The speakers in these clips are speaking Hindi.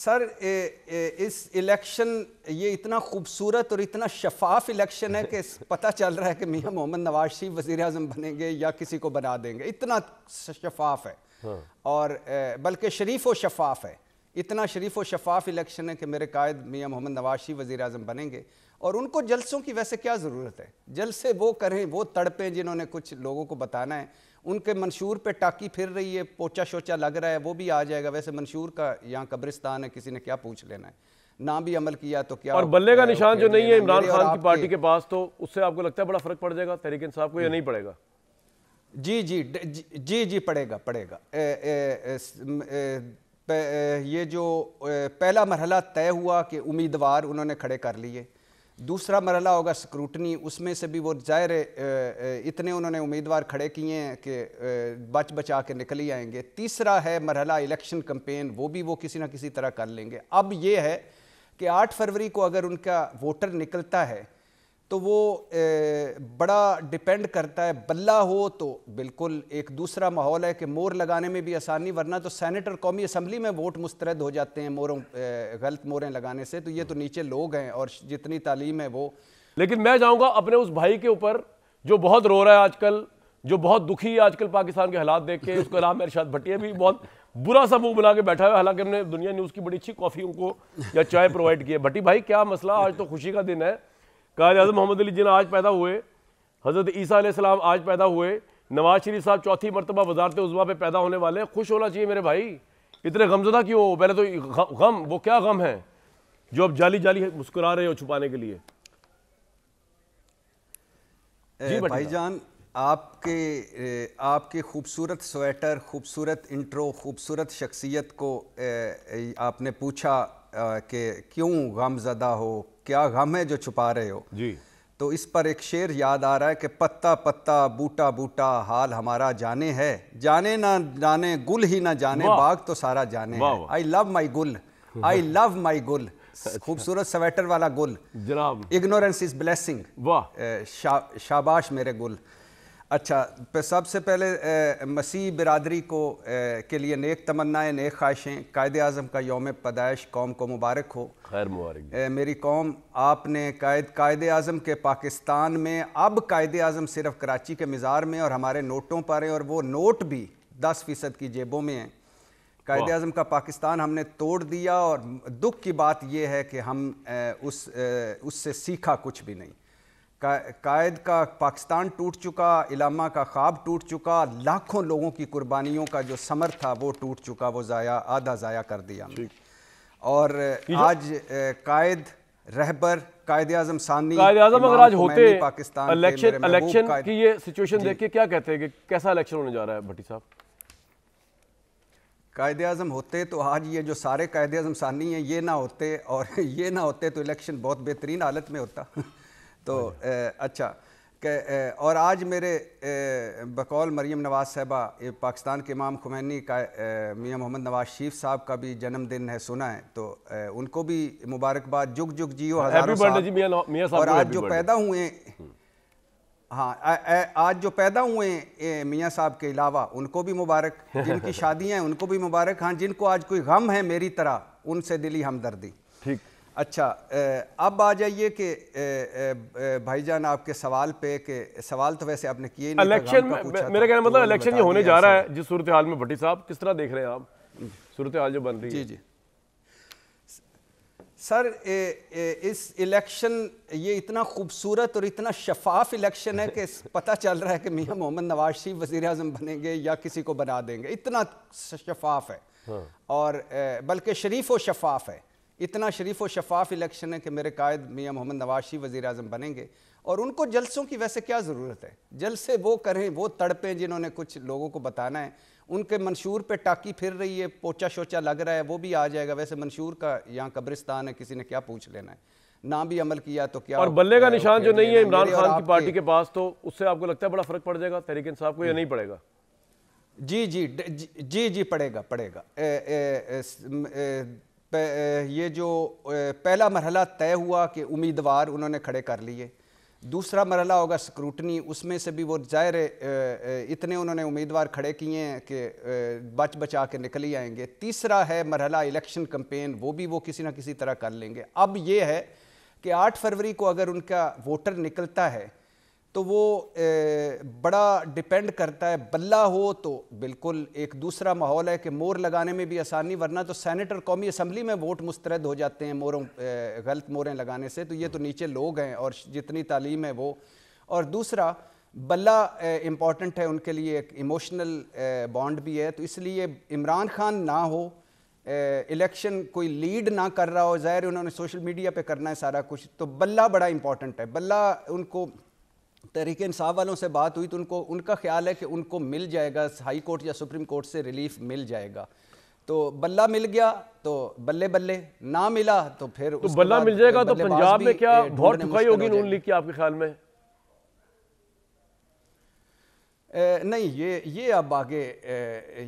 सर ए, ए, इस इलेक्शन ये इतना खूबसूरत और इतना शफाफ इलेक्शन है कि पता चल रहा है कि मियाँ मोहम्मद नवाज शरीफ वज़ी अजम बनेंगे या किसी को बना देंगे इतना शफाफ है हाँ। और बल्कि शरीफ व शफाफ है इतना शरीफ व शफाफ इलेक्शन है कि मेरे कायद मियाँ मोहम्मद नवाज शरीफ वजी अजम बनेंगे और उनको जलसों की वैसे क्या ज़रूरत है जलसे वो करें वो तड़पें जिन्होंने कुछ लोगों को बताना है उनके मंशूर पे टाकी फिर रही है पोचा शोचा लग रहा है वो भी आ जाएगा वैसे मंशूर का यहाँ कब्रिस्तान है किसी ने क्या पूछ लेना है ना भी अमल किया तो क्या और बल्ले का निशान जो नहीं है इमरान खान की पार्टी के पास तो उससे आपको लगता है बड़ा फर्क पड़ जाएगा तहरीक इंसाफ को या नहीं पड़ेगा जी जी जी जी पड़ेगा पड़ेगा ये जो पहला मरहला तय हुआ कि उम्मीदवार उन्होंने खड़े कर लिए दूसरा मरहला होगा स्क्रूटनी उसमें से भी वो जाहिर इतने उन्होंने उम्मीदवार खड़े किए हैं कि बच बचा के निकल ही आएंगे तीसरा है मरहला इलेक्शन कम्पेन वो भी वो किसी ना किसी तरह कर लेंगे अब ये है कि आठ फरवरी को अगर उनका वोटर निकलता है तो वो ए, बड़ा डिपेंड करता है बल्ला हो तो बिल्कुल एक दूसरा माहौल है कि मोर लगाने में भी आसानी वरना तो और कौमी असम्बली में वोट मुस्तरद हो जाते हैं मोरों गलत मोरें लगाने से तो ये तो नीचे लोग हैं और जितनी तालीम है वो लेकिन मैं जाऊँगा अपने उस भाई के ऊपर जो बहुत रो रहा है आजकल जो बहुत दुखी है आजकल पाकिस्तान के हालात देख के उसका नाम इरशाद भट्टिया भी बहुत बुरा सा मुंह बना के बैठा है हालांकि हमने दुनिया न्यूज़ की बड़ी अच्छी कॉफ़ी उनको या चाय प्रोवाइड की है भट्टी भाई क्या मसला आज तो खुशी का दिन है कायद अजम मोहम्मद अली जिना आज पैदा हुए हज़रत ईसा आज पैदा हुए नवाज शरीफ साहब चौथी मरतबा वजारत उजवा पे पैदा होने वाले हैं खुश होना चाहिए मेरे भाई इतने गमजदा क्यों हो पहले तो गम वो क्या गम है जो अब जाली जाली मुस्कुरा रहे हो छुपाने के लिए जी भाईजान आपके आपके खूबसूरत स्वेटर खूबसूरत इंट्रो खूबसूरत शख्सियत को आपने पूछा कि क्यों गमजदा हो क्या गम है जो छुपा रहे हो जी तो इस पर एक शेर याद आ रहा है कि पत्ता पत्ता बूटा बूटा हाल हमारा जाने है जाने ना जाने गुल ही ना जाने बाग तो सारा जाने आई लव माई गुल आई लव माई गुल खूबसूरत स्वेटर वाला गुल जनाब इग्नोरेंस इज ब्लेसिंग वाह शाबाश मेरे गुल अच्छा तो सबसे पहले मसीह बिरादरी को ए, के लिए नेक तमन्नाएं नेक ख्वाहिशें कायद अजम का योम पैदाइश कौम को मुबारक हो खैर मुबारक मेरी कौम आपने कायद कायद अजम के पाकिस्तान में अब कायद अजम सिर्फ कराची के मज़ार में और हमारे नोटों पर हैं और वो नोट भी दस फ़ीसद की जेबों में हैं कायद अजम का पाकिस्तान हमने तोड़ दिया और दुख की बात यह है कि हम ए, उस उससे सीखा कुछ भी नहीं कायद का पाकिस्तान टूट चुका इलामा का ख्वाब टूट चुका लाखों लोगों की कुर्बानियों का जो समर था वो टूट चुका वो ज़ाया आधा ज़ाया कर दिया और आज कायद रहबर कायद आजम सानी कायद आजम अगर आज होते पाकिस्तान इलेक्शन इलेक्शन की ये सिचुएशन देख के क्या कहते हैं कि कैसा इलेक्शन होने जा रहा है भट्टी साहब कायद अजम होते तो आज ये जो सारे कायद अजम सानी हैं ये ना होते और ये ना होते तो इलेक्शन बहुत बेहतरीन हालत में होता तो अच्छा के, और आज मेरे बकौल मरीम नवाज़ साहबा पाकिस्तान के इमाम खुमैनी का मियाँ मोहम्मद नवाज शरीफ साहब का भी जन्मदिन है सुना है तो उनको भी मुबारकबाद जुग जुग जियो हजारों जी, मिया, मिया और हाँ, आज जो पैदा हुए हाँ आ, आ, आज जो पैदा हुए मियाँ साहब के अलावा उनको भी मुबारक जिनकी शादियाँ हैं उनको भी मुबारक हाँ जिनको आज कोई गम है मेरी तरह उनसे दिली हमदर्दी ठीक अच्छा अब आ जाइए कि भाईजान आपके सवाल पे कि सवाल तो वैसे आपने किए नहीं इलेक्शन मेरा कहना तो मतलब इलेक्शन ये होने जा रहा है जिस सूरत हाल में भट्टी साहब किस तरह देख रहे हैं आप सूरत हाल जो बन रही है जी जी सर ए, ए, इस इलेक्शन ये इतना खूबसूरत और इतना शफाफ इलेक्शन है कि पता चल रहा है कि मियाँ मोहम्मद नवाज शरीफ वज़ी अजम बनेंगे या किसी को बना देंगे इतना शफाफ है हाँ। और बल्कि शरीफ व शफाफ है इतना शरीफ व शफाफ इलेक्शन है कि मेरे कायद मियाँ मोहम्मद नवाशी वज़ी अजम बनेंगे और उनको जलसों की वैसे क्या ज़रूरत है जलसे वो करें वो तड़पें जिन्होंने कुछ लोगों को बताना है उनके मंशूर पे टाकी फिर रही है पोचा शोचा लग रहा है वो भी आ जाएगा वैसे मंशूर का यहाँ कब्रिस्तान है किसी ने क्या पूछ लेना है ना भी अमल किया तो क्या और बल्ले का निशान जो नहीं है इमरान खान की पार्टी के पास तो उससे आपको लगता है बड़ा फ़र्क पड़ जाएगा तहरीक इंसाफ को या नहीं पड़ेगा जी जी जी जी पड़ेगा पड़ेगा ये जो पहला मरहला तय हुआ कि उम्मीदवार उन्होंने खड़े कर लिए दूसरा मरहला होगा स्क्रूटनी उसमें से भी वो जाहिर इतने उन्होंने उम्मीदवार खड़े किए हैं कि बच बचा के निकल ही आएंगे तीसरा है मरहला इलेक्शन कम्पेन वो भी वो किसी ना किसी तरह कर लेंगे अब ये है कि आठ फरवरी को अगर उनका वोटर निकलता है तो वो बड़ा डिपेंड करता है बल्ला हो तो बिल्कुल एक दूसरा माहौल है कि मोर लगाने में भी आसानी वरना तो सैनेट और कौमी असम्बली में वोट मुस्तरद हो जाते हैं मोरों गलत मोरें लगाने से तो ये तो नीचे लोग हैं और जितनी तालीम है वो और दूसरा बल्ला इम्पॉर्टेंट है उनके लिए एक इमोशनल बॉन्ड भी है तो इसलिए इमरान खान ना हो इलेक्शन कोई लीड ना कर रहा हो ज़ाहिर उन्होंने सोशल मीडिया पे करना है सारा कुछ तो बल्ला बड़ा इम्पॉर्टेंट है बल्ला उनको तहरीक इंसाफ वालों से बात हुई तो उनको उनका ख्याल है कि उनको मिल जाएगा हाई कोर्ट या सुप्रीम कोर्ट से रिलीफ मिल जाएगा तो बल्ला मिल गया तो बल्ले बल्ले ना मिला तो फिर तो बल्ला मिल जाएगा तो पंजाब में क्या बहुत होगी नून लीग की आपके ख्याल में नहीं ये ये अब आगे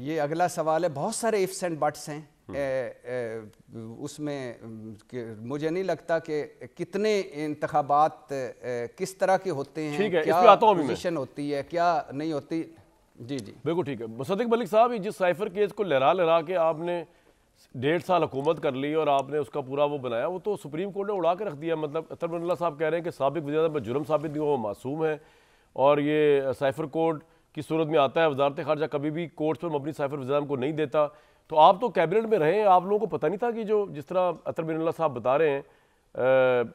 ये अगला सवाल है बहुत सारे इफ्स एंड बट्स हैं हम्म। उसमें मुझे नहीं लगता कि कितने इंतबात किस तरह के होते हैं है, क्या आता पोजीशन होती है क्या नहीं होती जी जी बिल्कुल ठीक है मुसदिक मलिक साहब जिस साइफर केस को लहरा लहरा के आपने डेढ़ साल हुकूमत कर ली और आपने उसका पूरा वो बनाया वो तो सुप्रीम कोर्ट ने उड़ा के रख दिया मतलब अतर साहब कह रहे हैं कि सबक वजह पर जुर्म साबित नहीं हुआ वो मासूम है और ये साइफर कोर्ट की सूरत में आता है वजारत खारजा कभी भी कोर्ट्स पर मबनी साइफर वजाम को नहीं देता तो आप तो कैबिनेट में रहे आप लोगों को पता नहीं था कि जो जिस तरह अतर बिन साहब बता रहे हैं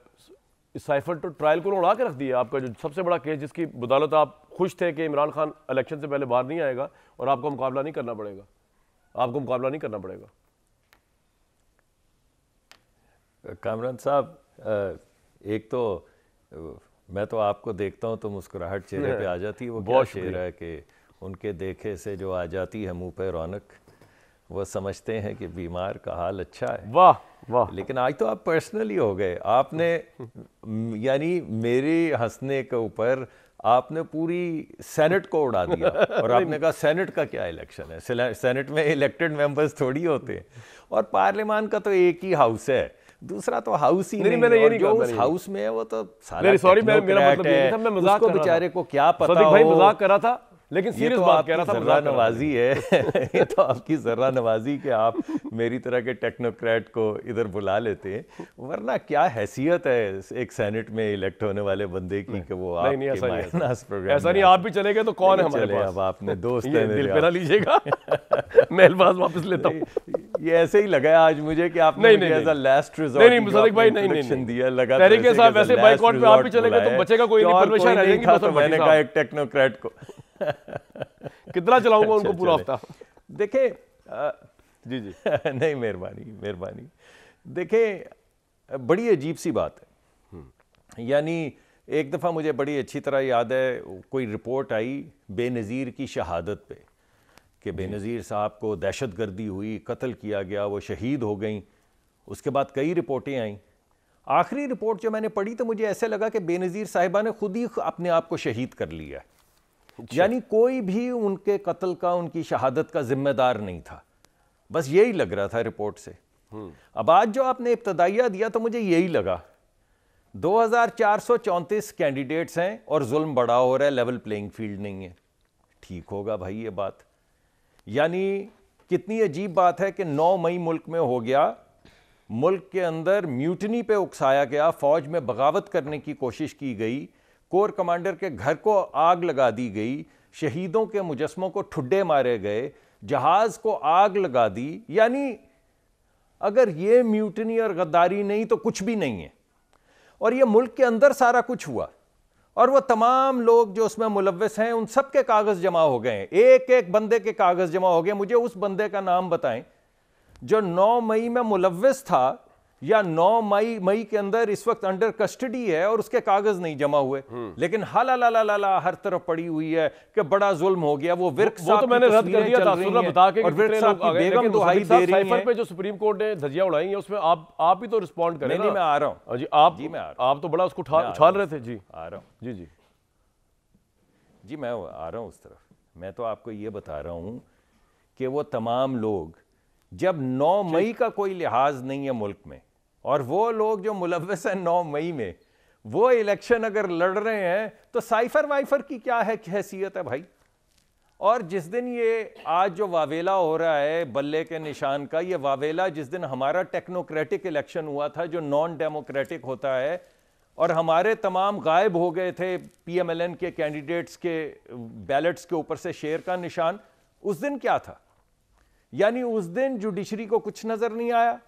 साइफर तो ट्रायल को उड़ा के रख दिया आपका जो सबसे बड़ा केस जिसकी बदौलत आप खुश थे कि इमरान खान इलेक्शन से पहले बाहर नहीं आएगा और आपको मुकाबला नहीं करना पड़ेगा आपको मुकाबला नहीं करना पड़ेगा कामरान साहब एक तो मैं तो आपको देखता हूँ तो मुस्कुराहट चेहरे पे आ जाती है वो बहुत शेर है कि उनके देखे से जो आ जाती है मुंह पे रौनक वो समझते हैं कि बीमार का हाल अच्छा है वाह वाह लेकिन आज तो आप पर्सनली हो गए आपने यानी मेरे हंसने के ऊपर आपने पूरी सेनेट को उड़ा दिया और आपने कहा सेनेट का क्या इलेक्शन है सेनेट में इलेक्टेड मेंबर्स थोड़ी होते हैं और पार्लियामान का तो एक ही हाउस है दूसरा तो हाउस ही नहीं, नहीं मैंने ये नहीं कहा हाउस में है वो तो सॉरी मेरा मतलब ये था मैं मजाक कर बेचारे को क्या पता भाई मजाक करा था लेकिन सीरियस तो बात कह रहा था जर्रा नवाजी है ये तो आपकी जर्रा नवाजी के आप मेरी तरह के टेक्नोक्रेट को इधर बुला लेते हैं वरना क्या हैसियत है एक सेनेट में इलेक्ट होने वाले बंदे की कि वो आप नहीं, ऐसा नहीं ऐसा, ऐसा नहीं आप भी चले गए तो कौन है हमारे पास अब आपने दोस्त है दिल पे ना लीजिएगा मेहलबाज वापस लेता हूं ये ऐसे ही लगा आज मुझे कि आपने नहीं नहीं एज लास्ट रिजॉर्ट नहीं नहीं मुसादिक भाई नहीं नहीं दिया लगा तरीके तो साहब वैसे बाइकआउट पे आप भी चले गए तो बचेगा कोई नहीं परमिशन रहेगी तो मैंने कहा एक टेक्नोक्रेट को कितना चलाऊंगा उनको अच्छा, पूरा हफ्ता देखे जी जी नहीं मेहरबानी मेहरबानी देखे बड़ी अजीब सी बात है हम्म। यानी एक दफ़ा मुझे बड़ी अच्छी तरह याद है कोई रिपोर्ट आई बेनज़ीर की शहादत पे कि बेनज़ीर साहब को दहशत गर्दी हुई कत्ल किया गया वो शहीद हो गई उसके बाद कई रिपोर्टें आईं आखिरी रिपोर्ट जो मैंने पढ़ी तो मुझे ऐसे लगा कि बेनज़ीर साहिबा ने खुद ही अपने आप को शहीद कर लिया है यानी कोई भी उनके कत्ल का उनकी शहादत का जिम्मेदार नहीं था बस यही लग रहा था रिपोर्ट से हम्म। अब आज जो आपने इब्तदाइया दिया तो मुझे यही लगा दो हज़ार चार सौ चौंतीस कैंडिडेट्स हैं और जुल्म बड़ा हो रहा है लेवल प्लेइंग फील्ड नहीं है ठीक होगा भाई ये बात यानी कितनी अजीब बात है कि 9 मई मुल्क में हो गया मुल्क के अंदर म्यूटनी पे उकसाया गया फौज में बगावत करने की कोशिश की गई कोर कमांडर के घर को आग लगा दी गई शहीदों के मुजस्मों को ठुड्डे मारे गए जहाज को आग लगा दी यानी अगर ये म्यूटनी और गद्दारी नहीं तो कुछ भी नहीं है और ये मुल्क के अंदर सारा कुछ हुआ और वो तमाम लोग जो उसमें मुलवस हैं उन सब के कागज़ जमा हो गए हैं एक एक बंदे के कागज़ जमा हो गए मुझे उस बंदे का नाम बताएं जो 9 मई में मुलवस था या 9 मई मई के अंदर इस वक्त अंडर कस्टडी है और उसके कागज नहीं जमा हुए हम्म। लेकिन हला ला ला ला ला हर तरफ पड़ी हुई है कि बड़ा जुल्म हो गया वो विर्क वो, वो तो मैंने रद्द कर दिया था बता के और बेगम दुहाई दे रही है पे जो सुप्रीम कोर्ट ने धजिया उड़ाई है उसमें आप आप ही तो रिस्पॉन्ड करें मैं आ रहा हूँ जी आप जी मैं आप तो बड़ा उसको उछाल रहे थे जी आ रहा हूँ जी जी जी मैं आ रहा हूँ उस तरफ मैं तो आपको ये बता रहा हूँ कि वो तमाम लोग जब 9 मई का कोई लिहाज नहीं है मुल्क में और वो लोग जो मुलवस हैं नौ मई में वो इलेक्शन अगर लड़ रहे हैं तो साइफर वाइफर की क्या है हैसियत है भाई और जिस दिन ये आज जो वावेला हो रहा है बल्ले के निशान का ये वावेला जिस दिन हमारा टेक्नोक्रेटिक इलेक्शन हुआ था जो नॉन डेमोक्रेटिक होता है और हमारे तमाम गायब हो गए थे पीएमएलएन के कैंडिडेट्स के बैलेट्स के ऊपर से शेयर का निशान उस दिन क्या था यानी उस दिन जुडिशरी को कुछ नज़र नहीं आया